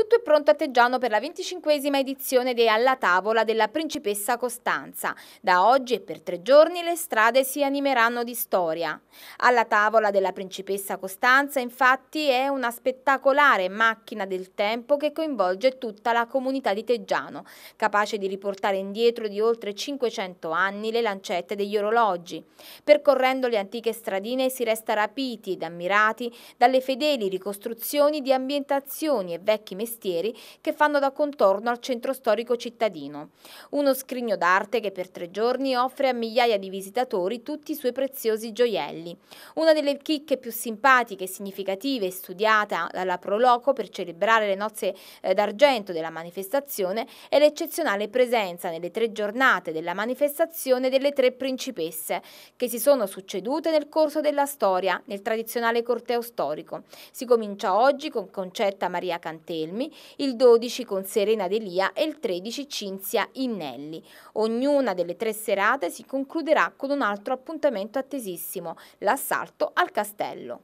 Tutto è pronto a Teggiano per la venticinquesima edizione dei Alla Tavola della Principessa Costanza. Da oggi e per tre giorni le strade si animeranno di storia. Alla Tavola della Principessa Costanza infatti è una spettacolare macchina del tempo che coinvolge tutta la comunità di Teggiano, capace di riportare indietro di oltre 500 anni le lancette degli orologi. Percorrendo le antiche stradine si resta rapiti ed ammirati dalle fedeli ricostruzioni di ambientazioni e vecchi messaggi forestieri che fanno da contorno al centro storico cittadino. Uno scrigno d'arte che per tre giorni offre a migliaia di visitatori tutti i suoi preziosi gioielli. Una delle chicche più simpatiche, e significative studiata dalla Proloco per celebrare le nozze eh, d'argento della manifestazione è l'eccezionale presenza nelle tre giornate della manifestazione delle tre principesse che si sono succedute nel corso della storia nel tradizionale corteo storico. Si comincia oggi con Concetta Maria Cantella Guglielmi, il 12 con Serena Delia e il 13 Cinzia Innelli. Ognuna delle tre serate si concluderà con un altro appuntamento attesissimo, l'assalto al castello.